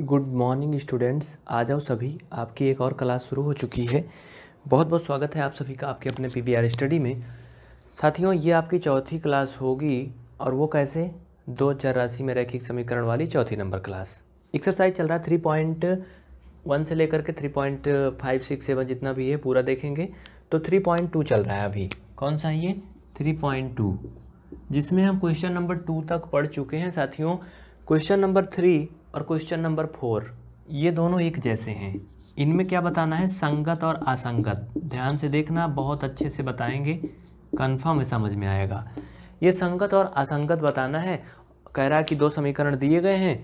good morning students आ जाओ सभी आपकी एक और क्लास शुरू हो चुकी है बहुत बहुत स्वागत है आप सभी का आपके अपने पी स्टडी में साथियों ये आपकी चौथी क्लास होगी और वो कैसे दो चार राशि में रैखिक समीकरण वाली चौथी नंबर क्लास एक्सरसाइज चल रहा है थ्री पॉइंट वन से लेकर के three point five six seven जितना भी है पूरा देखेंगे तो थ्री पॉइंट टू चल रहा है अभी कौन सा ये थ्री पॉइंट टू जिसमें हम क्वेश्चन नंबर टू तक पढ़ चुके हैं साथियों क्वेश्चन नंबर थ्री और क्वेश्चन नंबर फोर ये दोनों एक जैसे हैं इनमें क्या बताना है संगत और असंगत ध्यान से देखना बहुत अच्छे से बताएंगे कन्फर्म समझ में आएगा ये संगत और असंगत बताना है कह रहा कि दो समीकरण दिए गए हैं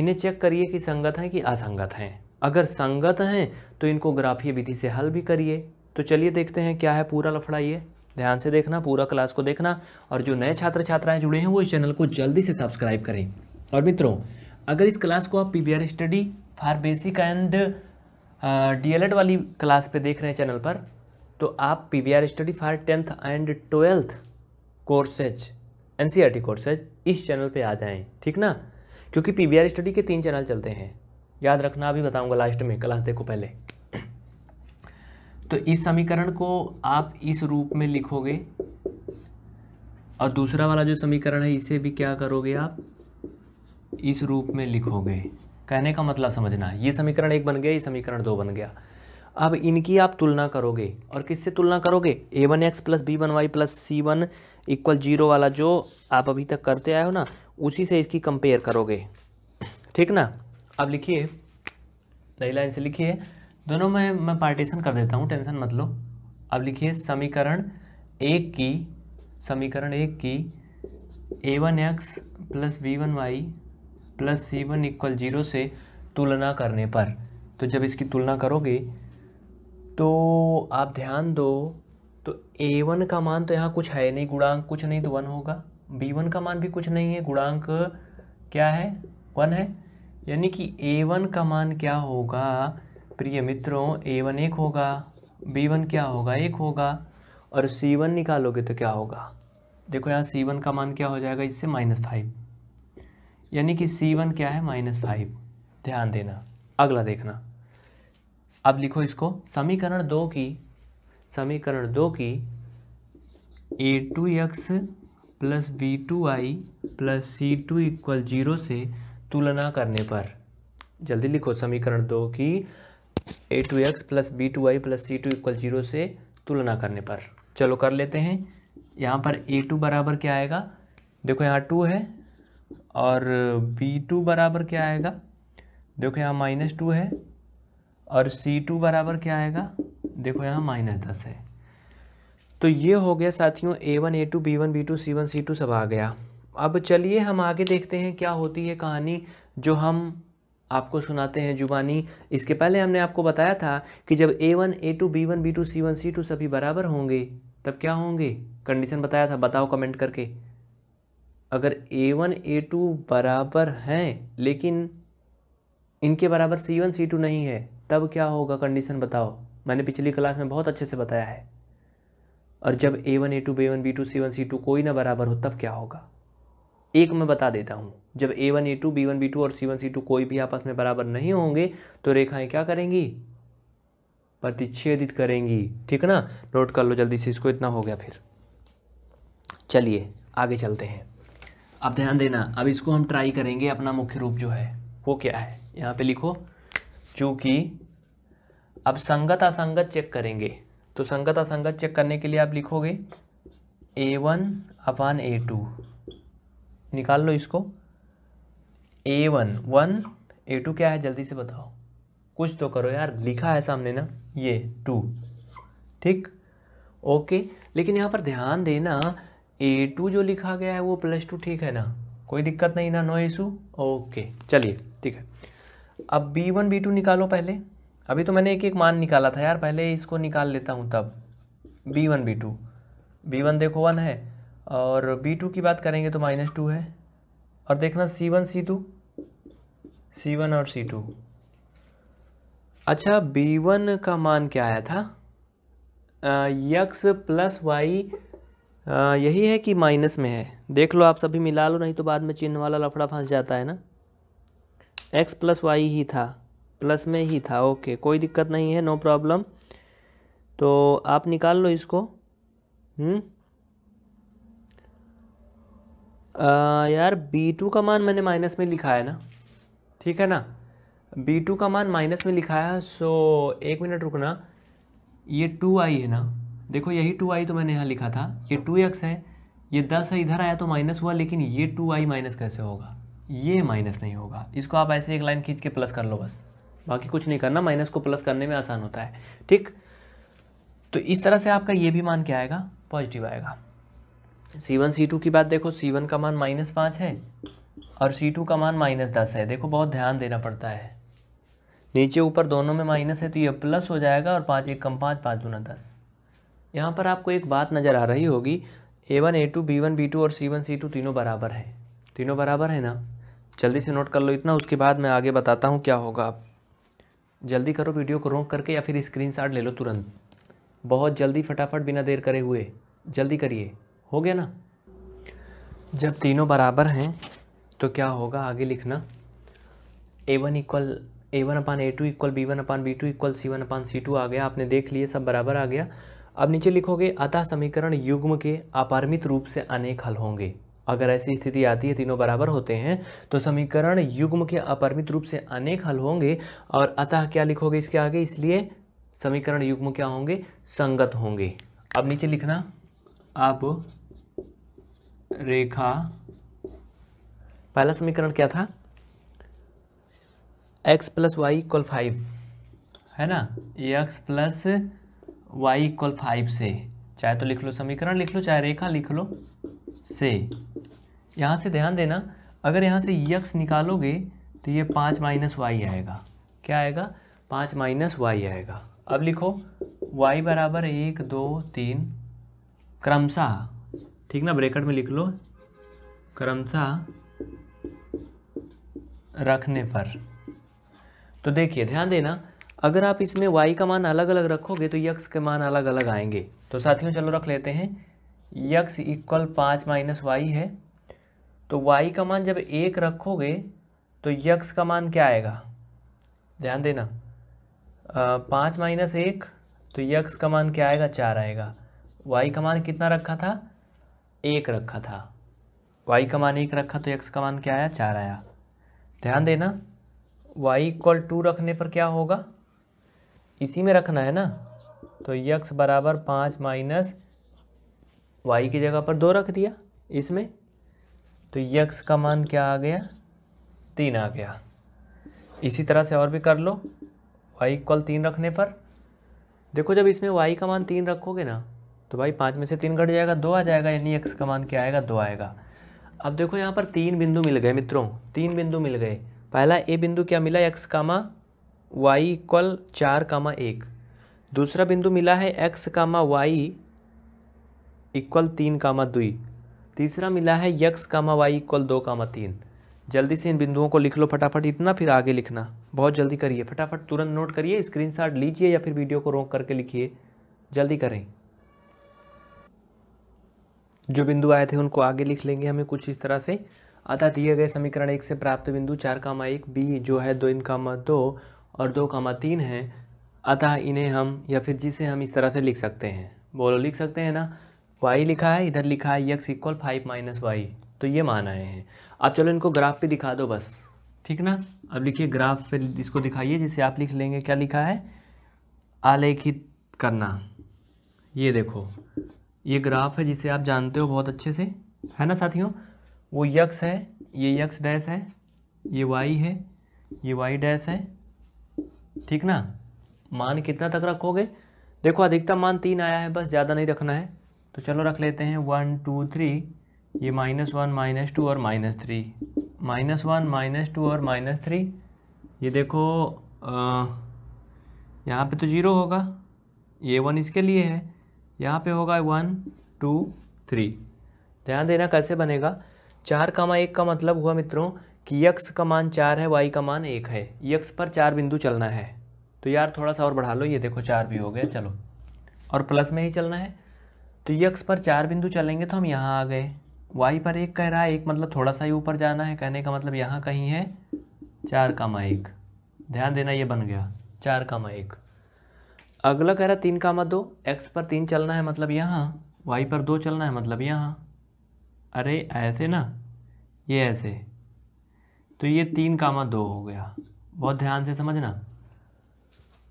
इन्हें चेक करिए कि संगत हैं कि असंगत हैं अगर संगत हैं तो इनको ग्राफीय विधि से हल भी करिए तो चलिए देखते हैं क्या है पूरा लफड़ा ये ध्यान से देखना पूरा क्लास को देखना और जो नए छात्र छात्राएं जुड़े हैं वो इस चैनल को जल्दी से सब्सक्राइब करें और मित्रों अगर इस क्लास को आप P study for basic and DElEd वाली क्लास पे देख रहे हैं चैनल पर तो आप P study for tenth and twelfth courses and courses इस चैनल पे आ जाएं ठीक ना क्योंकि पी स्टडी के तीन चैनल चलते हैं याद रखना अभी बताऊंगा लास्ट में क्लास देखो पहले तो इस समीकरण को आप इस रूप में लिखोगे और दूसरा वाला जो समीकरण है इसे भी क्या करोगे आप इस रूप में लिखोगे कहने का मतलब समझना है ये समीकरण एक बन गया ये समीकरण दो बन गया अब इनकी आप तुलना करोगे और किससे तुलना करोगे A one X plus B one Y plus C one equal zero वाला जो आप अभी तक करते आए हो ना उसी से इसकी कंपेयर करोगे ठीक ना अब लिखिए नई लाइन से लिखिए दोनों में मैं पार्टीशन कर देता हूँ टेंशन मत लो अब लिखिए समीकरण एक की समीकरण एक की A one X plus B one Y plus C one equal zero से तुलना करने पर तो जब इसकी तुलना करोगे तो आप ध्यान दो तो ए वन का मान तो यहाँ कुछ है नहीं गुणांक कुछ नहीं तो वन होगा बी वन का मान भी कुछ नहीं है गुणांक क्या है वन है यानी कि ए वन का मान क्या होगा प्रिय मित्रों ए वन एक होगा बी वन क्या होगा एक होगा और सी वन निकालोगे तो क्या होगा देखो यहाँ सी वन का मान क्या हो जाएगा इससे माइनस फाइव यानी कि सी वन क्या है माइनस फाइव ध्यान देना अगला देखना अब लिखो इसको समीकरण दो की समीकरण दो की A two x plus B two Y plus C two equal zero से तुलना करने पर जल्दी लिखो समीकरण दो की A two x plus B two Y plus C two equal zero से तुलना करने पर चलो कर लेते हैं यहाँ पर ए टू बराबर क्या आएगा देखो यहाँ टू है और V2 टू बराबर क्या आएगा देखो यहाँ माइनस टू है और सी टू बराबर क्या आएगा देखो यहाँ माइनस दस है तो ये हो गया साथियों A one A two B one B two C one C two सब आ गया अब चलिए हम आगे देखते हैं क्या होती है कहानी जो हम आपको सुनाते हैं जुबानी इसके पहले हमने आपको बताया था कि जब A one A two B one B two C one C two सभी बराबर होंगे तब क्या होंगे कंडीशन बताया था बताओ कमेंट करके अगर ए वन ए टू बराबर हैं लेकिन इनके बराबर सी वन सी टू नहीं है तब क्या होगा कंडीशन बताओ मैंने पिछली क्लास में बहुत अच्छे से बताया है और जब A one A two B one B two C one C two कोई ना बराबर हो तब क्या होगा एक मैं बता देता हूँ जब A one A two B one B two और सी वन सी टू कोई भी आपस में बराबर नहीं होंगे तो रेखाएं क्या करेंगी प्रतिच्छेदित करेंगी ठीक ना नोट कर लो जल्दी से इसको इतना हो गया फिर चलिए आगे चलते हैं अब ध्यान देना अब इसको हम ट्राई करेंगे अपना मुख्य रूप जो है वो क्या है यहाँ पे लिखो चूँकि अब संगत असंगत चेक करेंगे तो संगत असंगत चेक करने के लिए आप लिखोगे ए वन अपान ए टू निकाल लो इसको A one one A two क्या है जल्दी से बताओ कुछ तो करो यार लिखा है सामने ना ये टू ठीक ओके लेकिन यहाँ पर ध्यान देना ए टू जो लिखा गया है वो प्लस टू ठीक है ना कोई दिक्कत नहीं ना नो इशू ओके चलिए ठीक है अब बी वन बी टू निकालो पहले अभी तो मैंने एक एक मान निकाला था यार पहले इसको निकाल लेता हूँ तब B one B two B one देखो वन है और बी टू की बात करेंगे तो माइनस टू है और देखना C one C two C one और सी टू अच्छा बी वन का मान क्या आया था यक्स प्लस वाई आ, यही है कि माइनस में है देख लो आप सभी मिला लो नहीं तो बाद में चिन्ह वाला लफड़ा फंस जाता है ना एक्स प्लस वाई ही था प्लस में ही था ओके कोई दिक्कत नहीं है नो प्रॉब्लम तो आप निकाल लो इसको हम्म यार बी टू का मान मैंने माइनस में लिखा है ना ठीक है ना बी टू का मान माइनस में लिखा है सो एक मिनट रुकना ये टू आई है ना देखो यही टू आई तो मैंने यहाँ लिखा था ये टू एक्स है ये दस है इधर आया तो माइनस हुआ लेकिन ये टू आई माइनस कैसे होगा ये माइनस नहीं होगा इसको आप ऐसे एक लाइन खींच के प्लस कर लो बस बाकी कुछ नहीं करना माइनस को प्लस करने में आसान होता है ठीक तो इस तरह से आपका ये भी मान क्या आएगा पॉजिटिव आएगा सी वन सी टू की बात देखो सी वन का मान माइनस पाँच है और सी टू का मान माइनस दस है देखो बहुत ध्यान देना पड़ता है नीचे ऊपर दोनों में माइनस है तो ये प्लस हो जाएगा और पाँच एक कम पाँच पाँच दूना दस यहाँ पर आपको एक बात नज़र आ रही होगी A one A two B one B two और सी वन सी टू तीनों बराबर है तीनों बराबर है ना जल्दी से नोट कर लो इतना उसके बाद मैं आगे बताता हूँ क्या होगा आप जल्दी करो वीडियो को रोक करके या फिर स्क्रीनशॉट ले लो तुरंत बहुत जल्दी फटाफट बिना देर करे हुए जल्दी करिए हो गया ना जब तीनों बराबर हैं तो क्या होगा आगे लिखना A one equal A one upon A two equal B one upon B two equal C one upon C two आ गया आपने देख लिए सब बराबर आ गया अब नीचे लिखोगे अतः समीकरण युग्म के अपारमित रूप से अनेक हल होंगे अगर ऐसी स्थिति आती है तीनों बराबर होते हैं तो समीकरण युग्म के अपरमित रूप से अनेक हल होंगे और अतः क्या लिखोगे इसके आगे इसलिए समीकरण युग्म क्या होंगे संगत होंगे अब नीचे लिखना अब रेखा पहला समीकरण क्या था X plus Y equal five है ना X plus y equal five से चाहे तो लिख लो समीकरण लिख लो चाहे रेखा लिख लो से यहाँ से ध्यान देना अगर यहाँ से यक्स e निकालोगे तो ये पाँच माइनस वाई आएगा क्या आएगा पाँच माइनस वाई आएगा अब लिखो वाई बराबर एक दो तीन क्रमशः ठीक ना ब्रेकेट में लिख लो क्रमशः रखने पर तो देखिए ध्यान देना अगर आप इसमें वाई का मान अलग अलग रखोगे तो यक्स के मान अलग अलग आएंगे तो साथियों चलो रख लेते हैं यक्स इक्वल पाँच माइनस वाई है तो वाई का मान जब एक रखोगे तो यक्स का मान क्या आएगा ध्यान देना पाँच माइनस एक तो यक्स का मान क्या आएगा चार आएगा वाई का मान कितना रखा था एक रखा था वाई का मान एक रखा तो यक्स का मान क्या आया चार आया ध्यान देना y इक्वल टू रखने पर क्या होगा इसी में रखना है ना तो यक्स बराबर पाँच माइनस वाई की जगह पर दो रख दिया इसमें तो यक्स का मान क्या आ गया तीन आ गया इसी तरह से और भी कर लो वाई इक्वल तीन रखने पर देखो जब इसमें वाई का मान तीन रखोगे ना तो भाई पाँच में से तीन घट जाएगा दो आ जाएगा यानी एक्स का मान क्या आएगा दो आएगा अब देखो यहाँ पर तीन बिंदु मिल गए मित्रों तीन बिंदु मिल गए पहला ए बिंदु क्या मिला एक्स कामा वाई इक्वल चार कामा एक दूसरा बिंदु मिला है एक्स कामा वाई इक्वल तीन कामा दुई तीसरा मिला है यक्स कामा वाई इक्वल दो कामा तीन जल्दी से इन बिंदुओं को लिख लो फटाफट इतना फिर आगे लिखना बहुत जल्दी करिए फटाफट तुरंत नोट करिए शॉट लीजिए या फिर वीडियो को रोक करके लिखिए जल्दी करें जो बिंदु आए थे उनको आगे लिख लेंगे हमें कुछ इस तरह से अतः दिए गए समीकरण एक से प्राप्त बिंदु चार कामा एक बी जो है दो इन कामा दो और दो कामा तीन है अतः इन्हें हम या फिर जिसे हम इस तरह से लिख सकते हैं बोलो लिख सकते हैं ना वाई लिखा है इधर लिखा है x equal five minus y तो ये मान आए हैं अब चलो इनको ग्राफ पे दिखा दो बस ठीक ना अब लिखिए ग्राफ पे इसको दिखाइए जिसे आप लिख लेंगे क्या लिखा है आलेखित करना ये देखो ये ग्राफ है जिसे आप जानते हो बहुत अच्छे से है ना साथियों वो यक्स है ये यक्स डैश है ये वाई है ये वाई डैश है ठीक ना मान कितना तक रखोगे देखो अधिकतम मान तीन आया है बस ज़्यादा नहीं रखना है तो चलो रख लेते हैं वन टू थ्री ये माइनस वन माइनस टू और minus three minus one minus two और माइनस थ्री ये देखो यहाँ पे तो ज़ीरो होगा ये वन इसके लिए है यहाँ पे होगा वन टू थ्री ध्यान देना कैसे बनेगा चार कमा एक का मतलब हुआ मित्रों कि यक्स का मान चार है वाई का मान एक है यक्स पर चार बिंदु चलना है तो यार थोड़ा सा और बढ़ा लो ये देखो चार भी हो गया चलो और प्लस में ही चलना है तो यक्स पर चार बिंदु चलेंगे तो हम यहाँ आ गए वाई पर एक कह रहा है एक मतलब थोड़ा सा ही ऊपर जाना है कहने का मतलब यहाँ कहीं है चार कामा एक ध्यान देना ये बन गया चार कामा एक अगला कह रहा तीन कामा दो एक्स पर तीन चलना है मतलब यहाँ वाई पर दो चलना है मतलब यहाँ अरे ऐसे ना ये ऐसे तो ये तीन कामा दो हो गया बहुत ध्यान से समझना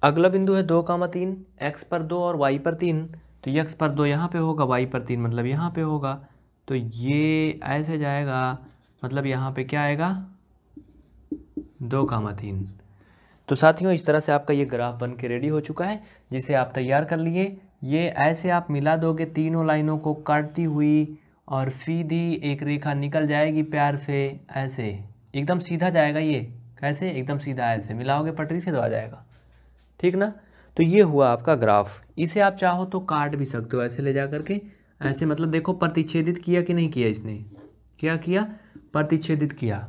अगला बिंदु है दो कामा तीन एक्स पर दो और वाई पर तीन तो यक्स पर दो यहाँ पे होगा वाई पर तीन मतलब यहाँ पे होगा तो ये ऐसे जाएगा मतलब यहाँ पे क्या आएगा दो कामा तीन तो साथियों इस तरह से आपका ये ग्राफ बन के रेडी हो चुका है जिसे आप तैयार कर लिए ये ऐसे आप मिला दोगे तीनों लाइनों को काटती हुई और सीधी एक रेखा निकल जाएगी प्यार से ऐसे एकदम सीधा जाएगा ये कैसे एकदम सीधा ऐसे मिलाओगे पटरी से तो आ जाएगा ठीक ना तो ये हुआ आपका ग्राफ इसे आप चाहो तो काट भी सकते हो ऐसे ले जा करके ऐसे मतलब देखो प्रतिच्छेदित किया कि नहीं किया इसने क्या किया प्रतिच्छेदित किया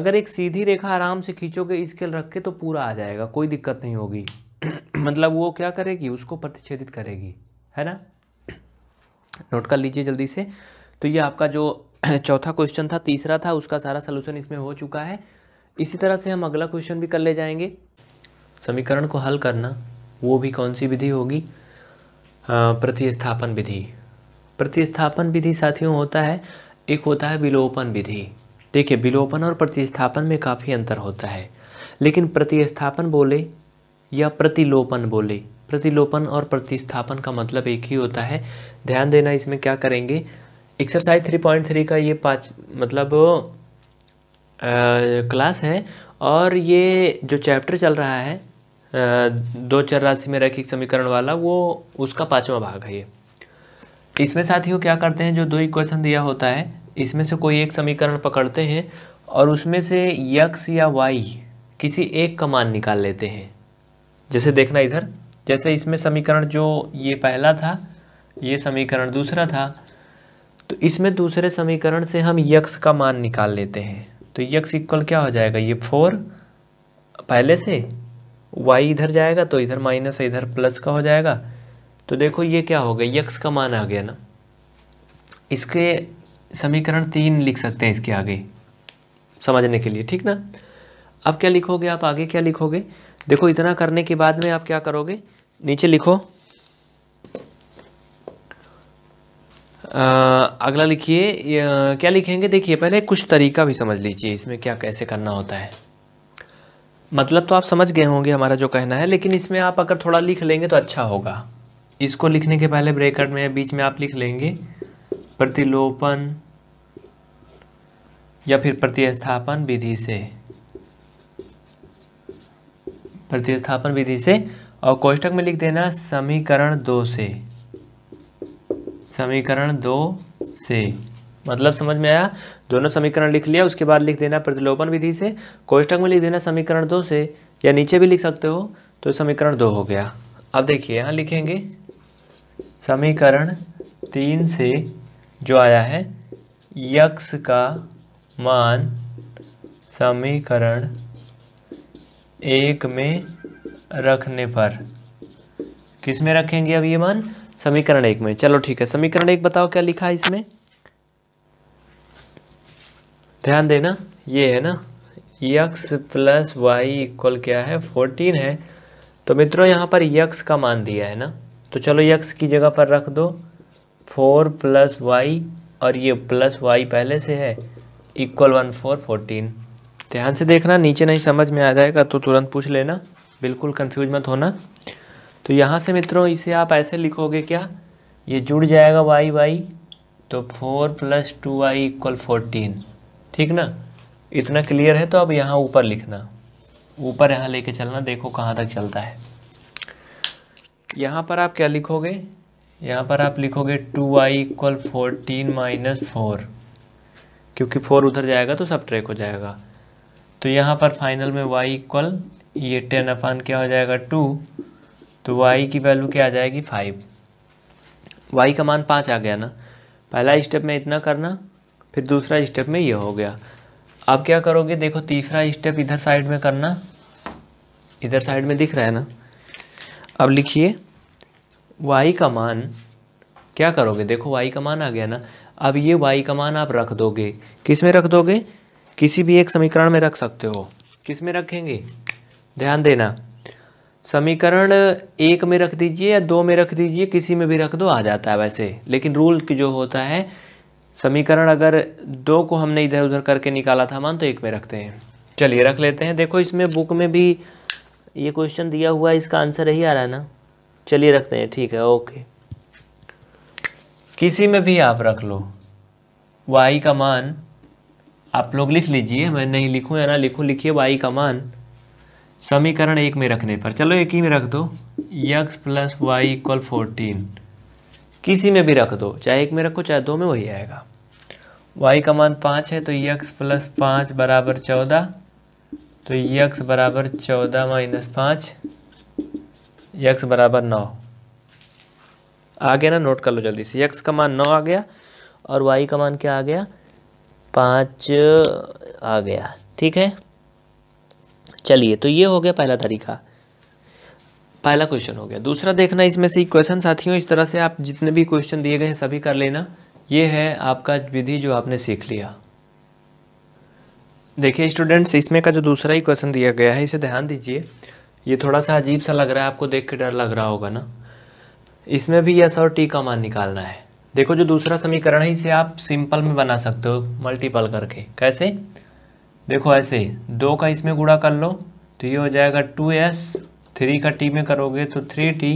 अगर एक सीधी रेखा आराम से खींचोगे इसके रख के तो पूरा आ जाएगा कोई दिक्कत नहीं होगी मतलब वो क्या करेगी उसको प्रतिच्छेदित करेगी है ना नोट कर लीजिए जल्दी से तो ये आपका जो चौथा क्वेश्चन था तीसरा था उसका सारा सोल्यूशन इसमें हो चुका है इसी तरह से हम अगला क्वेश्चन भी कर ले जाएंगे समीकरण को हल करना वो भी कौन सी विधि होगी प्रतिस्थापन विधि प्रतिस्थापन विधि साथियों होता है एक होता है विलोपन विधि देखिए विलोपन और प्रतिस्थापन में काफ़ी अंतर होता है लेकिन प्रतिस्थापन बोले या प्रतिलोपन बोले प्रतिलोपन और प्रतिस्थापन का मतलब एक ही होता है ध्यान देना इसमें क्या करेंगे एक्सरसाइज थ्री पॉइंट थ्री का ये पाँच मतलब क्लास है और ये जो चैप्टर चल रहा है दो चर राशि में रैखिक समीकरण वाला वो उसका पाँचवा भाग है ये इसमें साथियों क्या करते हैं जो दो इक्वेशन दिया होता है इसमें से कोई एक समीकरण पकड़ते हैं और उसमें से यक्स या वाई किसी एक का मान निकाल लेते हैं जैसे देखना इधर जैसे इसमें समीकरण जो ये पहला था ये समीकरण दूसरा था इसमें दूसरे समीकरण से हम यक्स का मान निकाल लेते हैं तो यक्स इक्वल क्या हो जाएगा ये फोर पहले से वाई इधर जाएगा तो इधर माइनस इधर प्लस का हो जाएगा तो देखो ये क्या हो गया यक्स का मान आ गया ना इसके समीकरण तीन लिख सकते हैं इसके आगे समझने के लिए ठीक ना अब क्या लिखोगे आप आगे क्या लिखोगे देखो इतना करने के बाद में आप क्या करोगे नीचे लिखो अगला लिखिए क्या लिखेंगे देखिए पहले कुछ तरीका भी समझ लीजिए इसमें क्या कैसे करना होता है मतलब तो आप समझ गए होंगे हमारा जो कहना है लेकिन इसमें आप अगर थोड़ा लिख लेंगे तो अच्छा होगा इसको लिखने के पहले ब्रेकर में बीच में आप लिख लेंगे प्रतिलोपन या फिर प्रतिस्थापन विधि से प्रतिस्थापन विधि से और कोष्टक में लिख देना समीकरण दो से समीकरण दो से मतलब समझ में आया दोनों समीकरण लिख लिया उसके बाद लिख देना प्रतिलोपन विधि से कोष्टक में लिख देना समीकरण दो से या नीचे भी लिख सकते हो तो समीकरण दो हो गया अब देखिए यहाँ लिखेंगे समीकरण तीन से जो आया है यक्स का मान समीकरण एक में रखने पर किस में रखेंगे अब ये मान समीकरण एक में चलो ठीक है समीकरण एक बताओ क्या लिखा है इसमें ध्यान देना ये है ना यक्स प्लस वाई इक्वल क्या है फोर्टीन है तो मित्रों यहाँ पर यक्स e का मान दिया है ना तो चलो यक्स e की जगह पर रख दो फोर प्लस वाई और ये प्लस वाई पहले से है इक्वल वन फोर फोर्टीन ध्यान से देखना नीचे नहीं समझ में आ जाएगा तो तुरंत पूछ लेना बिल्कुल कंफ्यूज मत होना तो यहाँ से मित्रों इसे आप ऐसे लिखोगे क्या ये जुड़ जाएगा वाई वाई तो four plus two y equal fourteen ठीक ना इतना क्लियर है तो अब यहाँ ऊपर लिखना ऊपर यहाँ लेके चलना देखो कहाँ तक चलता है यहाँ पर आप क्या लिखोगे यहाँ पर आप लिखोगे two y equal fourteen minus four क्योंकि फोर उधर जाएगा तो सब ट्रैक हो जाएगा तो यहाँ पर फाइनल में वाई इक्वल ये टेन अपान क्या हो जाएगा टू तो वाई की वैल्यू क्या आ जाएगी फाइव वाई का मान पाँच आ गया ना पहला स्टेप में इतना करना फिर दूसरा स्टेप में ये हो गया अब क्या करोगे देखो तीसरा स्टेप इधर साइड में करना इधर साइड में दिख रहा है ना अब लिखिए y का मान क्या करोगे देखो y का मान आ गया ना अब ये y का मान आप रख दोगे किस में रख दोगे किसी भी एक समीकरण में रख सकते हो किस में रखेंगे ध्यान देना समीकरण एक में रख दीजिए या दो में रख दीजिए किसी में भी रख दो आ जाता है वैसे लेकिन रूल जो होता है समीकरण अगर दो को हमने इधर उधर करके निकाला था मान तो एक में रखते हैं चलिए रख लेते हैं देखो इसमें बुक में भी ये क्वेश्चन दिया हुआ है इसका आंसर यही आ रहा है ना चलिए रखते हैं ठीक है ओके किसी में भी आप रख लो वाई का मान आप लोग लिख लीजिए मैं नहीं लिखूँ या ना लिखूँ लिखिए वाई का मान समीकरण एक में रखने पर चलो एक ही में रख दो x plus Y equal fourteen किसी में भी रख दो चाहे एक में रखो चाहे दो में वही आएगा वाई का मान पाँच है तो यक्स प्लस पाँच बराबर चौदह तो यक्स बराबर चौदह माइनस पाँच यक्स बराबर नौ आ गया ना नोट कर लो जल्दी से यक्स का मान नौ आ गया और वाई का मान क्या आ गया पाँच आ गया ठीक है चलिए तो ये हो गया पहला तरीका पहला क्वेश्चन हो गया दूसरा देखना इसमें से क्वेश्चन साथियों इस तरह से आप जितने भी क्वेश्चन दिए गए हैं सभी कर लेना ये है आपका विधि जो आपने सीख लिया देखिए स्टूडेंट्स इसमें का जो दूसरा ही क्वेश्चन दिया गया है इसे ध्यान दीजिए ये थोड़ा सा अजीब सा लग रहा है आपको देख के डर लग रहा होगा ना इसमें भी यस और टी का मान निकालना है देखो जो दूसरा समीकरण है इसे आप सिंपल में बना सकते हो मल्टीपल करके कैसे देखो ऐसे दो का इसमें गुड़ा कर लो तो ये हो जाएगा टू एस थ्री का टी में करोगे तो थ्री टी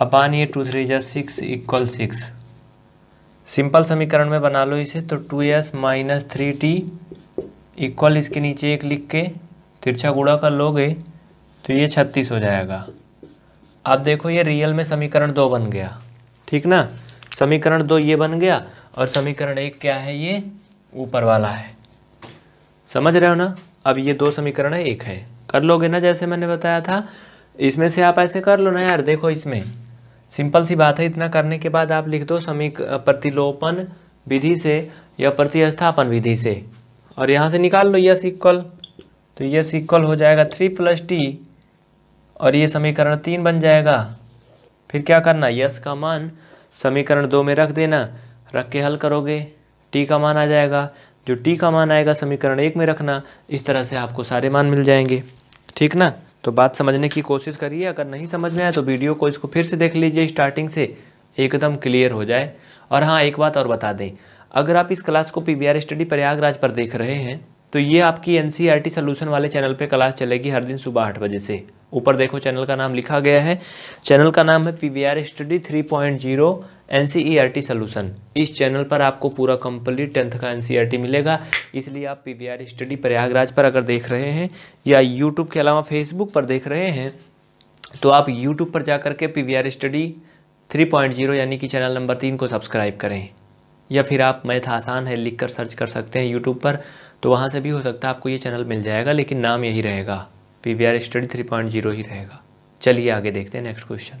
अपान ये टू थ्री जा सिक्स इक्वल सिक्स सिंपल समीकरण में बना लो इसे तो two s minus three t equal इसके नीचे एक लिख के तिरछा तो गुड़ा कर लोगे तो ये छत्तीस हो जाएगा अब देखो ये रियल में समीकरण दो बन गया ठीक ना समीकरण दो ये बन गया और समीकरण एक क्या है ये ऊपर वाला है समझ रहे हो ना अब ये दो समीकरण एक है कर लोगे ना जैसे मैंने बताया था इसमें से आप ऐसे कर लो ना यार देखो इसमें सिंपल सी बात है इतना करने के बाद आप लिख दो समीक प्रतिलोपन विधि से या प्रतिस्थापन विधि से और यहाँ से निकाल लो यस इक्वल तो यस इक्वल हो जाएगा थ्री प्लस टी और ये समीकरण तीन बन जाएगा फिर क्या करना यस का मान समीकरण दो में रख देना रख के हल करोगे टी का मान आ जाएगा जो टी का मान आएगा समीकरण एक में रखना इस तरह से आपको सारे मान मिल जाएंगे ठीक ना तो बात समझने की कोशिश करिए अगर नहीं समझ में आए तो वीडियो को इसको फिर से देख लीजिए स्टार्टिंग से एकदम क्लियर हो जाए और हाँ एक बात और बता दें अगर आप इस क्लास को पी आर स्टडी प्रयागराज पर देख रहे हैं तो ये आपकी एन सी आर सोल्यूशन वाले चैनल पे क्लास चलेगी हर दिन सुबह आठ बजे से ऊपर देखो चैनल का नाम लिखा गया है चैनल का नाम है P V R study three point zero N C E R T solution इस चैनल पर आपको पूरा कंप्लीट टेंथ का एन सी आर टी मिलेगा इसलिए आप P V R study Prayagraj पर अगर देख रहे हैं या यूट्यूब के अलावा फेसबुक पर देख रहे हैं तो आप यूट्यूब पर जा के P V R study three point zero यानी कि चैनल नंबर तीन को सब्सक्राइब करें या फिर आप मैथ आसान है लिख कर सर्च कर सकते हैं यूट्यूब पर तो वहाँ से भी हो सकता है आपको ये चैनल मिल जाएगा लेकिन नाम यही रहेगा P V R study three point zero ही रहेगा चलिए आगे देखते हैं नेक्स्ट क्वेश्चन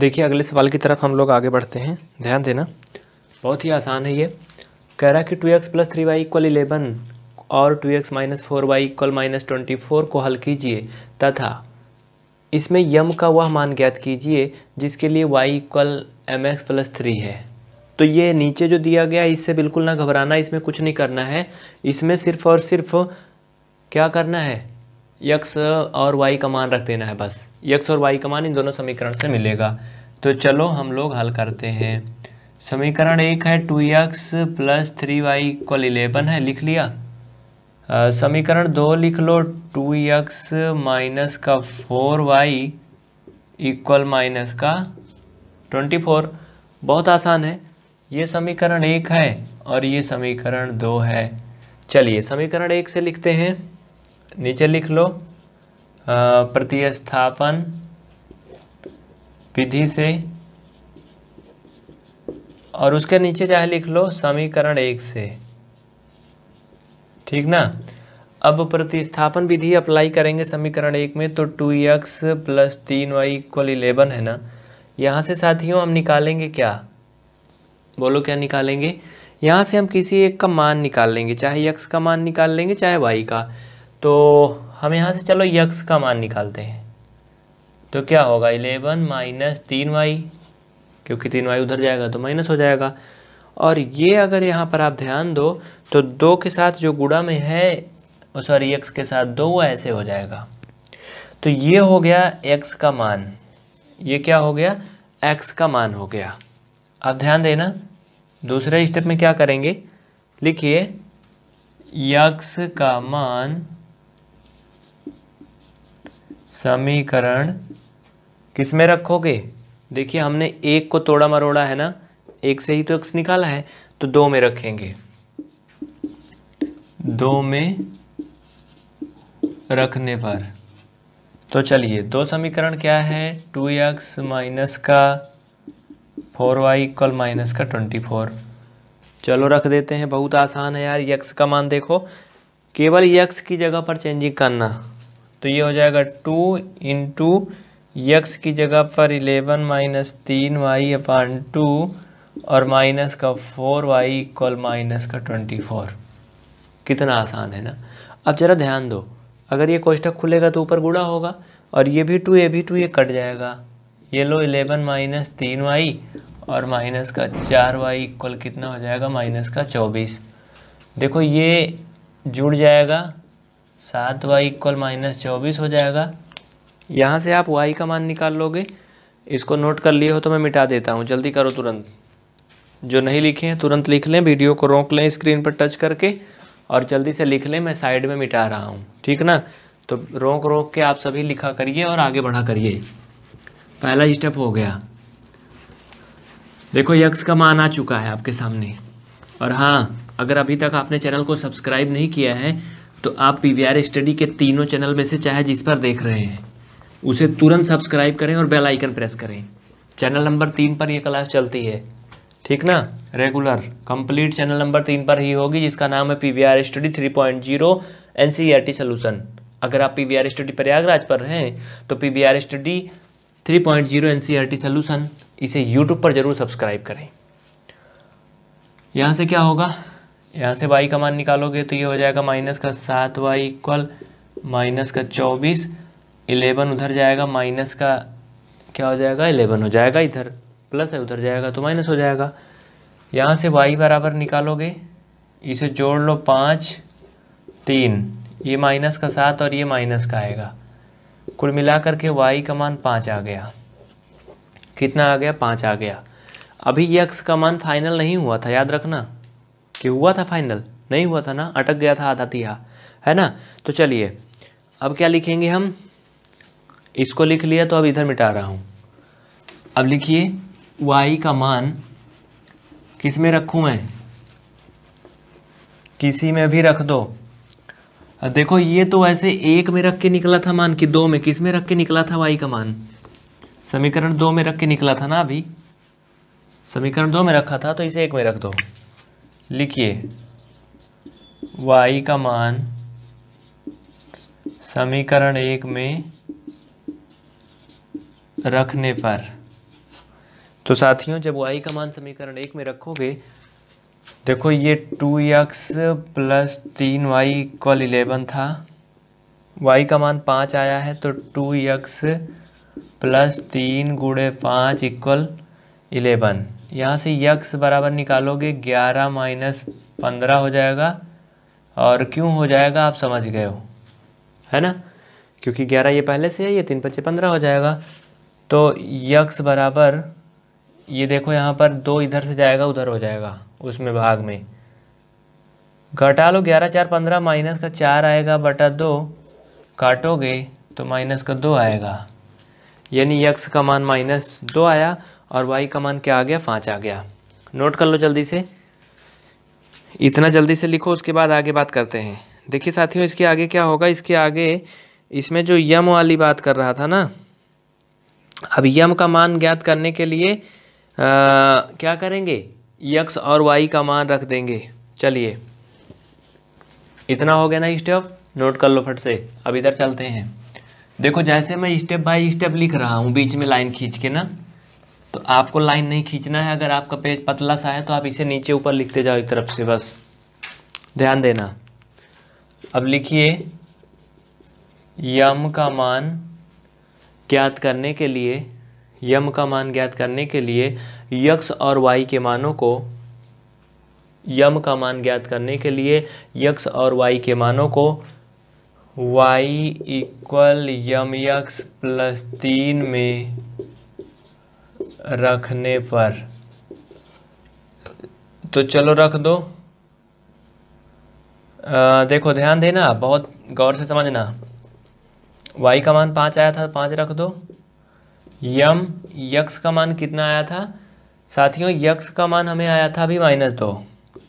देखिए अगले सवाल की तरफ हम लोग आगे बढ़ते हैं ध्यान देना बहुत ही आसान है ये कह रहा है कि two x plus three y equal eleven और two x minus four y equal minus twenty four को हल कीजिए तथा इसमें यम का वह मान ज्ञात कीजिए जिसके लिए y equal m x plus three है तो ये नीचे जो दिया गया इससे बिल्कुल ना घबराना इसमें कुछ नहीं करना है इसमें सिर्फ और सिर्फ क्या करना है यक्स और वाई का मान रख देना है बस यक्स और वाई का मान इन दोनों समीकरण से मिलेगा तो चलो हम लोग हल करते हैं समीकरण एक है two x plus three y equal eleven है लिख लिया समीकरण दो लिख लो टू यक्स माइनस का फोर वाई इक्वल माइनस का ट्वेंटी फोर बहुत आसान है ये समीकरण एक है और ये समीकरण दो है चलिए समीकरण एक से लिखते हैं नीचे लिख लो प्रतिस्थापन विधि से और उसके नीचे चाहे लिख लो समीकरण एक से ठीक ना अब प्रतिस्थापन विधि अप्लाई करेंगे समीकरण एक में तो टू एक्स प्लस तीन वाई इक्वल इलेवन है ना यहाँ से साथियों हम निकालेंगे क्या बोलो क्या निकालेंगे यहाँ से हम किसी एक का मान निकाल लेंगे चाहे यक्स का मान निकाल लेंगे चाहे वाई का तो हम यहाँ से चलो यक्स का मान निकालते हैं तो क्या होगा इलेवन माइनस तीन वाई क्योंकि तीन वाई उधर जाएगा तो माइनस हो जाएगा और ये अगर यहाँ पर आप ध्यान दो तो दो के साथ जो गुड़ा में है सॉरी एक्स के साथ दो वो ऐसे हो जाएगा तो ये हो गया एक्स का मान ये क्या हो गया एक्स का मान हो गया आप ध्यान देना दूसरे स्टेप में क्या करेंगे लिखिए यक्ष का मान समीकरण किस में रखोगे देखिए हमने एक को तोड़ा मरोड़ा है ना एक से ही तो एक्स निकाला है तो दो में रखेंगे दो में रखने पर तो चलिए दो समीकरण क्या है टू एक्स माइनस का फोर वाई इक्वल माइनस का ट्वेंटी फोर चलो रख देते हैं बहुत आसान है यार यक्स का मान देखो केवल यक्स की जगह पर चेंजिंग करना तो ये हो जाएगा टू इंटू यक्स की जगह पर इलेवन माइनस तीन वाई अपान टू और माइनस का फोर वाई इक्वल माइनस का ट्वेंटी फोर कितना आसान है ना अब ज़रा ध्यान दो अगर ये कोष्टक खुलेगा तो ऊपर गुड़ा होगा और ये भी टू ये भी टू ये कट जाएगा ये लो इलेवन माइनस तीन वाई और माइनस का चार वाई इक्वल कितना हो जाएगा माइनस का चौबीस देखो ये जुड़ जाएगा सात वाई इक्वल माइनस चौबीस हो जाएगा यहाँ से आप वाई का मान निकाल लोगे इसको नोट कर लिए हो तो मैं मिटा देता हूँ जल्दी करो तुरंत जो नहीं लिखे हैं तुरंत लिख लें वीडियो को रोक लें स्क्रीन पर टच करके और जल्दी से लिख लें मैं साइड में मिटा रहा हूँ ठीक ना तो रोक रोक के आप सभी लिखा करिए और आगे बढ़ा करिए पहला स्टेप हो गया देखो यक्स का मान आ चुका है आपके सामने और हाँ अगर अभी तक आपने चैनल को सब्सक्राइब नहीं किया है तो आप पी वी स्टडी के तीनों चैनल में से चाहे जिस पर देख रहे हैं उसे तुरंत सब्सक्राइब करें और बेल आइकन प्रेस करें चैनल नंबर तीन पर यह क्लास चलती है ठीक ना रेगुलर कंप्लीट चैनल नंबर तीन पर ही होगी जिसका नाम है P V R study three point zero N C R T solution अगर आप P V R study Prayagraj पर हैं तो P V R study three point zero N C R T solution इसे यूट्यूब पर ज़रूर सब्सक्राइब करें यहाँ से क्या होगा यहाँ से वाई का मान निकालोगे तो ये हो जाएगा माइनस का सात वाई इक्वल माइनस का चौबीस इलेवन उधर जाएगा माइनस का क्या हो जाएगा इलेवन हो जाएगा इधर प्लस है उधर जाएगा तो माइनस हो जाएगा यहाँ से वाई बराबर निकालोगे इसे जोड़ लो पाँच तीन ये माइनस का सात और ये माइनस का आएगा कुल मिला करके वाई का मान पाँच आ गया कितना आ गया पाँच आ गया अभी यक्स का मान फाइनल नहीं हुआ था याद रखना कि हुआ था फाइनल नहीं हुआ था ना अटक गया था आधा तिहा है ना तो चलिए अब क्या लिखेंगे हम इसको लिख लिया तो अब इधर मिटा रहा हूँ अब लिखिए वाई का मान किस में रखूँ मैं किसी में भी रख दो देखो ये तो ऐसे एक में रख के निकला था मान कि दो में किस में रख के निकला था वाई का मान समीकरण दो में रख के निकला था ना अभी समीकरण दो में रखा था तो इसे एक में रख दो लिखिए y का मान समीकरण एक में रखने पर तो साथियों जब y का मान समीकरण एक में रखोगे देखो ये टू एक्स प्लस तीन वाई इक्वल इलेवन था y का मान पाँच आया है तो टू एक्स प्लस तीन गुड़े पाँच इक्वल इलेवन यहाँ से यक्स बराबर निकालोगे ग्यारह माइनस पंद्रह हो जाएगा और क्यों हो जाएगा आप समझ गए हो है ना क्योंकि ग्यारह ये पहले से है ये तीन पच्चीस पंद्रह हो जाएगा तो यक्स बराबर ये देखो यहाँ पर दो इधर से जाएगा उधर हो जाएगा उसमें भाग में घटा लो ग्यारह चार पंद्रह माइनस का चार आएगा बटा दो काटोगे तो माइनस का दो आएगा यानी यक्स का मान माइनस दो आया और वाई का मान क्या आ गया पाँच आ गया नोट कर लो जल्दी से इतना जल्दी से लिखो उसके बाद आगे बात करते हैं देखिए साथियों इसके आगे क्या होगा इसके आगे इसमें जो यम वाली बात कर रहा था ना अब यम का मान ज्ञात करने के लिए आ, क्या करेंगे यक्स और वाई का मान रख देंगे चलिए इतना हो गया ना स्टेप नोट कर लो फट से अब इधर चलते हैं देखो जैसे मैं स्टेप बाय स्टेप लिख रहा हूँ बीच में लाइन खींच के ना तो आपको लाइन नहीं खींचना है अगर आपका पेज पतला सा है तो आप इसे नीचे ऊपर लिखते जाओ एक तरफ से बस ध्यान देना अब लिखिए यम का मान ज्ञात करने के लिए यम का मान ज्ञात करने के लिए यक्स और वाई के मानों को यम का मान ज्ञात करने के लिए यक्स और वाई के मानों को y equal m x plus तीन में रखने पर तो चलो रख दो आ, देखो ध्यान देना बहुत गौर से समझना y का मान पाँच आया था पाँच रख दो यम यक्स का मान कितना आया था साथियों यक्स का मान हमें आया था अभी माइनस दो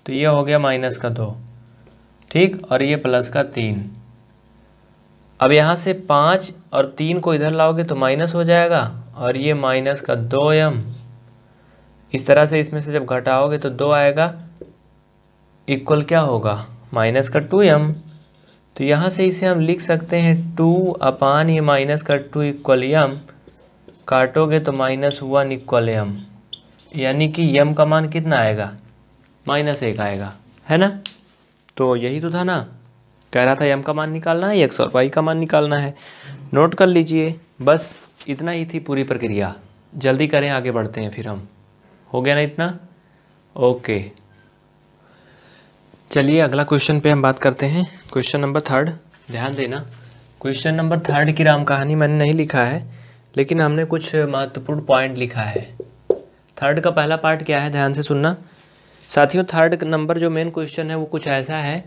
तो ये हो गया माइनस का दो ठीक और ये प्लस का तीन अब यहाँ से पाँच और तीन को इधर लाओगे तो माइनस हो जाएगा और ये माइनस का दो एम इस तरह से इसमें से जब घटाओगे तो दो आएगा इक्वल क्या होगा माइनस का टू एम तो यहाँ से इसे हम लिख सकते हैं टू अपान ये माइनस का टू इक्वल एम काटोगे तो माइनस वन इक्वल एम यानी कि यम का मान कितना आएगा माइनस एक आएगा है ना तो यही तो था ना कह रहा था एम का मान निकालना है एक्स और वाई का मान निकालना है नोट कर लीजिए बस इतना ही थी पूरी प्रक्रिया जल्दी करें आगे बढ़ते हैं फिर हम हो गया ना इतना ओके चलिए अगला क्वेश्चन पे हम बात करते हैं क्वेश्चन नंबर थर्ड ध्यान देना क्वेश्चन नंबर थर्ड की राम कहानी मैंने नहीं लिखा है लेकिन हमने कुछ महत्वपूर्ण पॉइंट लिखा है थर्ड का पहला पार्ट क्या है ध्यान से सुनना साथियों थर्ड नंबर जो मेन क्वेश्चन है वो कुछ ऐसा है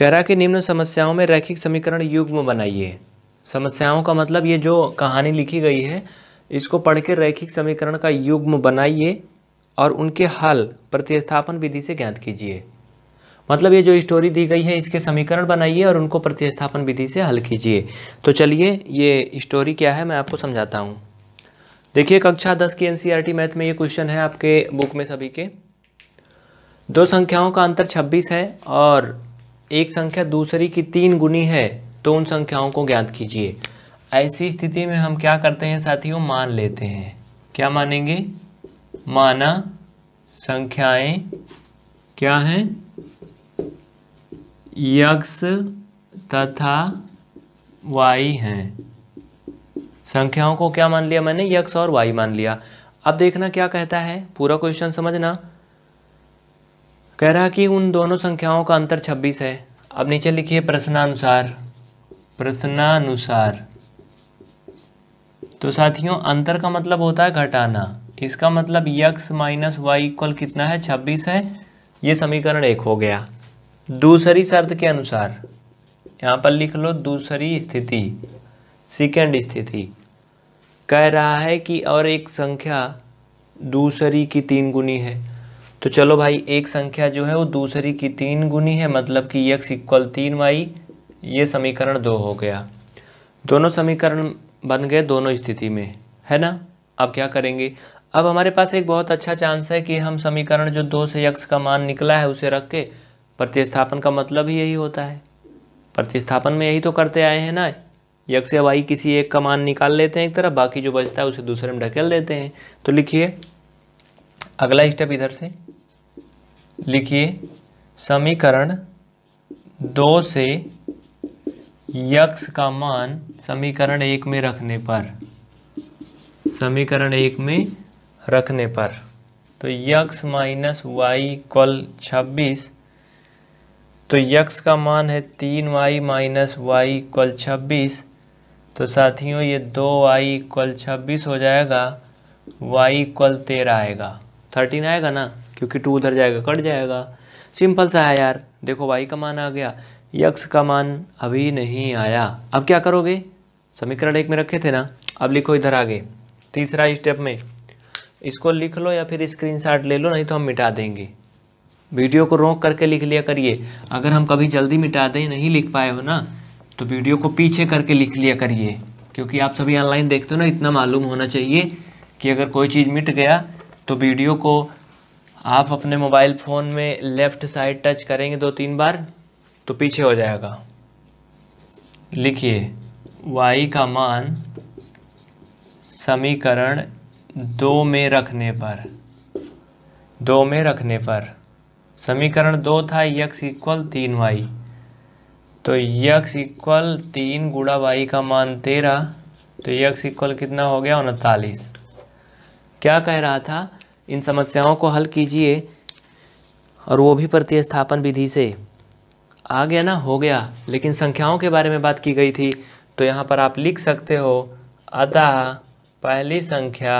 कह रहा कि निम्न समस्याओं में रैखिक समीकरण युग्म बनाइए समस्याओं का मतलब ये जो कहानी लिखी गई है इसको पढ़ के रैखिक समीकरण का युग्म बनाइए और उनके हल प्रतिस्थापन विधि से ज्ञात कीजिए मतलब ये जो स्टोरी दी गई है इसके समीकरण बनाइए और उनको प्रतिस्थापन विधि से हल कीजिए तो चलिए ये स्टोरी क्या है मैं आपको समझाता हूँ देखिए कक्षा दस की एनसीईआरटी e मैथ में ये क्वेश्चन है आपके बुक में सभी के दो संख्याओं का अंतर 26 है और एक संख्या दूसरी की तीन गुनी है तो उन संख्याओं को ज्ञात कीजिए ऐसी स्थिति में हम क्या करते हैं साथियों मान लेते हैं क्या मानेंगे माना संख्याएं क्या हैं यक्स तथा वाई हैं संख्याओं को क्या मान लिया मैंने यक्स और वाई मान लिया अब देखना क्या कहता है पूरा क्वेश्चन समझना कह रहा कि उन दोनों संख्याओं का अंतर 26 है अब नीचे लिखिए प्रश्नानुसार प्रश्नानुसार तो साथियों अंतर का मतलब होता है घटाना इसका मतलब यक्स माइनस वाई इक्वल कितना है 26 है ये समीकरण एक हो गया दूसरी शर्त के अनुसार यहाँ पर लिख लो दूसरी स्थिति सेकेंड स्थिति कह रहा है कि और एक संख्या दूसरी की तीन गुनी है तो चलो भाई एक संख्या जो है वो दूसरी की तीन गुनी है मतलब कि यक्स इक्वल तीन वाई ये समीकरण दो हो गया दोनों समीकरण बन गए दोनों स्थिति में है ना अब क्या करेंगे अब हमारे पास एक बहुत अच्छा चांस है कि हम समीकरण जो दो से यक्स का मान निकला है उसे रख के प्रतिस्थापन का मतलब ही यही होता है प्रतिस्थापन में यही तो करते आए हैं ना यक्स या वाई किसी एक का मान निकाल लेते हैं एक तरफ बाकी जो बचता है उसे दूसरे में ढकेल देते हैं तो लिखिए अगला स्टेप इधर से लिखिए समीकरण दो से यक्स का मान समीकरण एक में रखने पर समीकरण एक में रखने पर तो यक्स माइनस वाई इक्वल छब्बीस तो यक्स का मान है तीन वाई माइनस वाई इक्वल छब्बीस तो साथियों ये दो वाई इक्वल छब्बीस हो जाएगा वाई इक्वल तेरह आएगा थर्टीन आएगा ना क्योंकि टू उधर जाएगा कट जाएगा सिंपल सा है यार देखो वाई का मान आ गया यक्स का मान अभी नहीं आया अब क्या करोगे समीकरण एक में रखे थे ना अब लिखो इधर आगे तीसरा स्टेप में इसको लिख लो या फिर स्क्रीनशॉट ले लो नहीं तो हम मिटा देंगे वीडियो को रोक करके लिख लिया करिए अगर हम कभी जल्दी मिटा दें नहीं लिख पाए हो ना तो वीडियो को पीछे करके लिख लिया करिए क्योंकि आप सभी ऑनलाइन देखते हो ना इतना मालूम होना चाहिए कि अगर कोई चीज़ मिट गया तो वीडियो को आप अपने मोबाइल फ़ोन में लेफ़्ट साइड टच करेंगे दो तीन बार तो पीछे हो जाएगा लिखिए y का मान समीकरण दो में रखने पर दो में रखने पर समीकरण दो था यक्स इक्वल तीन वाई तो यक्स इक्वल तीन गुड़ा वाई का मान तेरह तो यक्स इक्वल कितना हो गया उनतालीस क्या कह रहा था इन समस्याओं को हल कीजिए और वो भी प्रतिस्थापन विधि से आ गया ना हो गया लेकिन संख्याओं के बारे में बात की गई थी तो यहाँ पर आप लिख सकते हो अतः पहली संख्या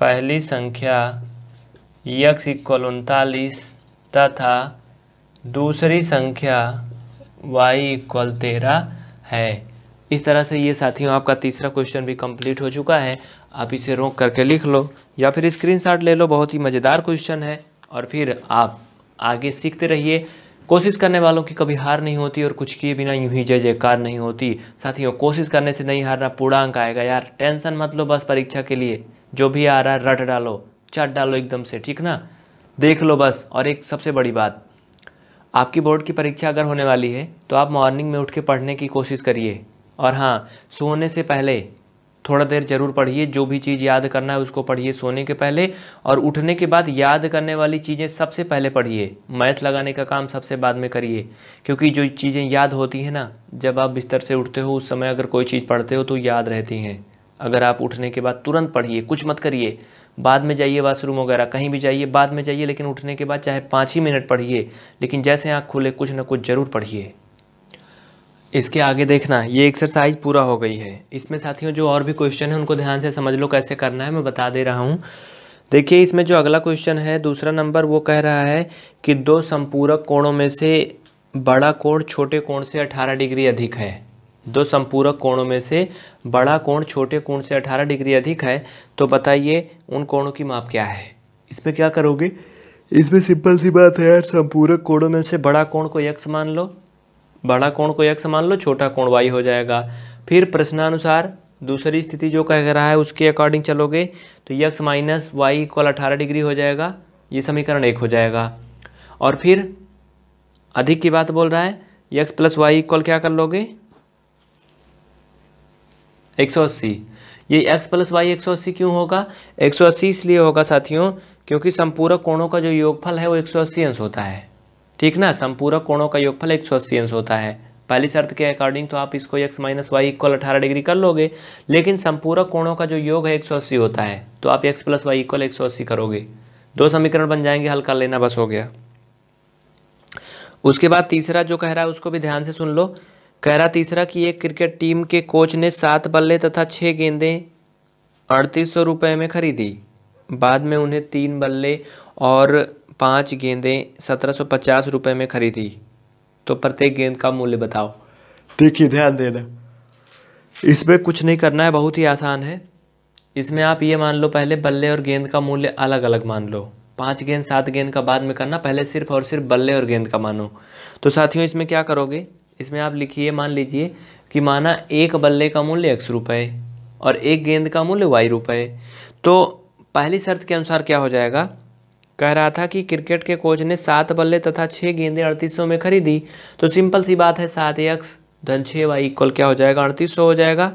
पहली संख्या यक्स इक्वल उनतालीस तथा दूसरी संख्या वाई इक्वल तेरह है इस तरह से ये साथियों आपका तीसरा क्वेश्चन भी कंप्लीट हो चुका है आप इसे रोक करके लिख लो या फिर स्क्रीनशॉट ले लो बहुत ही मज़ेदार क्वेश्चन है और फिर आप आगे सीखते रहिए कोशिश करने वालों की कभी हार नहीं होती और कुछ किए बिना यूं ही जय जयकार नहीं होती साथियों कोशिश करने से नहीं हारना पूर्णांक आएगा यार टेंशन मत लो बस परीक्षा के लिए जो भी आ रहा है रट डालो चट डालो एकदम से ठीक ना देख लो बस और एक सबसे बड़ी बात आपकी बोर्ड की परीक्षा अगर होने वाली है तो आप मॉर्निंग में उठ के पढ़ने की कोशिश करिए और हाँ सोने से पहले थोड़ा देर जरूर पढ़िए जो भी चीज़ याद करना है उसको पढ़िए सोने के पहले और उठने के बाद याद करने वाली चीज़ें सबसे पहले पढ़िए मैथ लगाने का काम सबसे बाद में करिए क्योंकि जो चीज़ें याद होती हैं ना जब आप बिस्तर से उठते हो उस समय अगर कोई चीज़ पढ़ते हो तो याद रहती हैं अगर आप उठने के बाद तुरंत पढ़िए कुछ मत करिए बाद में जाइए वाशरूम वगैरह कहीं भी जाइए बाद में जाइए लेकिन उठने के बाद चाहे पाँच ही मिनट पढ़िए लेकिन जैसे आँख खुले कुछ ना कुछ ज़रूर पढ़िए इसके आगे देखना ये एक्सरसाइज पूरा हो गई है इसमें साथियों जो और भी क्वेश्चन है उनको ध्यान से समझ लो कैसे करना है मैं बता दे रहा हूँ देखिए इसमें जो अगला क्वेश्चन है दूसरा नंबर वो कह रहा है कि दो संपूरक कोणों में से बड़ा कोण छोटे कोण से अठारह डिग्री अधिक है दो संपूरक कोणों में से बड़ा कोण छोटे कोण से अठारह डिग्री अधिक है तो बताइए उन कोणों की माप क्या है इसमें क्या करोगे इसमें सिंपल सी बात है यार संपूरक कोणों में से बड़ा कोण को यक्ष मान लो बड़ा कोण को एक्स मान लो छोटा कोण वाई हो जाएगा फिर प्रश्नानुसार दूसरी स्थिति जो कह रहा है उसके अकॉर्डिंग चलोगे तो यक्स माइनस वाई इक्वल अठारह डिग्री हो जाएगा ये समीकरण एक हो जाएगा और फिर अधिक की बात बोल रहा है यक्स प्लस वाई इक्वल क्या कर लोगे एक सौ अस्सी ये एक्स प्लस वाई एक सौ अस्सी क्यों होगा एक सौ अस्सी इसलिए होगा साथियों क्योंकि संपूरक कोणों का जो योगफल है वो एक सौ अस्सी अंश होता है ठीक ना संपूरक कोणों का योगफल एक सौ अस्सी अंश होता है पहली शर्त के अकॉर्डिंग तो आप इसको एक्स माइनस वाई इक्वल अठारह डिग्री कर लोगे लेकिन संपूरक कोणों का जो योग है एक सौ अस्सी होता है तो आप एक्स प्लस वाई इक्वल एक सौ अस्सी करोगे दो समीकरण बन जाएंगे हल कर लेना बस हो गया उसके बाद तीसरा जो कह रहा है उसको भी ध्यान से सुन लो कह रहा तीसरा कि एक क्रिकेट टीम के कोच ने सात बल्ले तथा छः गेंदें अड़तीस सौ रुपये में खरीदी बाद में उन्हें तीन बल्ले और पाँच गेंदें सत्रह सौ पचास रुपये में खरीदी तो प्रत्येक गेंद का मूल्य बताओ देखिए ध्यान देना इसमें कुछ नहीं करना है बहुत ही आसान है इसमें आप ये मान लो पहले बल्ले और गेंद का मूल्य अलग अलग मान लो पाँच गेंद सात गेंद का बाद में करना पहले सिर्फ और सिर्फ बल्ले और गेंद का मानो तो साथियों इसमें क्या करोगे इसमें आप लिखिए मान लीजिए कि माना एक बल्ले का मूल्य एक्स रुपये और एक गेंद का मूल्य वाई रुपये तो पहली शर्त के अनुसार क्या हो जाएगा कह रहा था कि क्रिकेट के कोच ने सात बल्ले तथा छः गेंदें अड़तीस में खरीदी तो सिंपल सी बात है सात एक्स धन छः वाई इक्वल क्या हो जाएगा अड़तीस हो जाएगा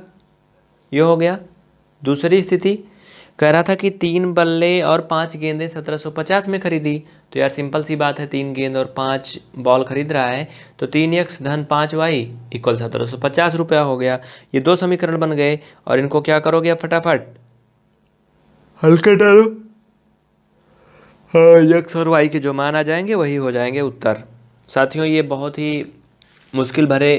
ये हो गया दूसरी स्थिति कह रहा था कि तीन बल्ले और पाँच गेंदें पचास में खरीदी तो यार सिंपल सी बात है तीन गेंद और पाँच बॉल खरीद रहा है तो तीन एक्स धन पाँच वाई इक्वल सत्रह सौ पचास रुपया हो गया ये दो समीकरण बन गए और इनको क्या करोगे आप फटाफट हल्के डालो हाँ, यक्स और वाई के जो मान आ जाएंगे वही हो जाएंगे उत्तर साथियों ये बहुत ही मुश्किल भरे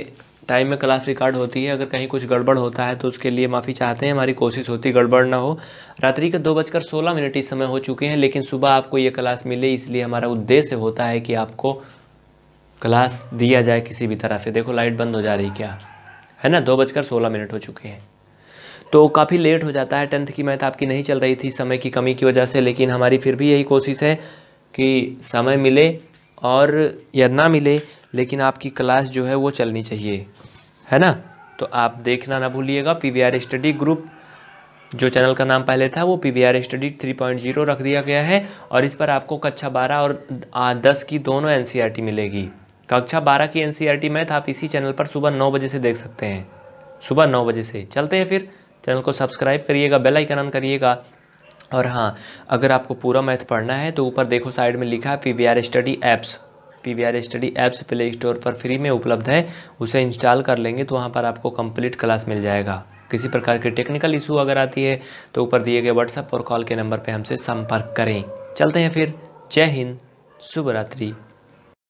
टाइम में क्लास रिकॉर्ड होती है अगर कहीं कुछ गड़बड़ होता है तो उसके लिए माफ़ी चाहते हैं हमारी कोशिश होती गड़बड़ ना हो रात्रि के दो बजकर सोलह मिनट इस समय हो चुके हैं लेकिन सुबह आपको ये क्लास मिले इसलिए हमारा उद्देश्य होता है कि आपको क्लास दिया जाए किसी भी तरह से देखो लाइट बंद हो जा रही क्या है ना दो बजकर सोलह मिनट हो चुके हैं तो काफ़ी लेट हो जाता है टेंथ की मैथ आपकी नहीं चल रही थी समय की कमी की वजह से लेकिन हमारी फिर भी यही कोशिश है कि समय मिले और या ना मिले लेकिन आपकी क्लास जो है वो चलनी चाहिए है ना तो आप देखना ना भूलिएगा आर स्टडी ग्रुप जो चैनल का नाम पहले था वो P V R study three point zero रख दिया गया है और इस पर आपको कक्षा बारह और दस की दोनों एन सी आर टी मिलेगी कक्षा बारह की N C R T math आप इसी चैनल पर सुबह नौ बजे से देख सकते हैं सुबह नौ बजे से चलते हैं फिर चैनल को सब्सक्राइब करिएगा बेल आइकन ऑन करिएगा और हाँ अगर आपको पूरा मैथ पढ़ना है तो ऊपर देखो साइड में लिखा है P V R study apps P V R study apps play store पर फ्री में उपलब्ध है उसे इंस्टॉल कर लेंगे तो वहाँ पर आपको कंप्लीट क्लास मिल जाएगा किसी प्रकार के टेक्निकल इशू अगर आती है तो ऊपर दिए गए व्हाट्सएप और कॉल के नंबर पर हमसे संपर्क करें चलते हैं फिर जय हिंद शुभ रात्रि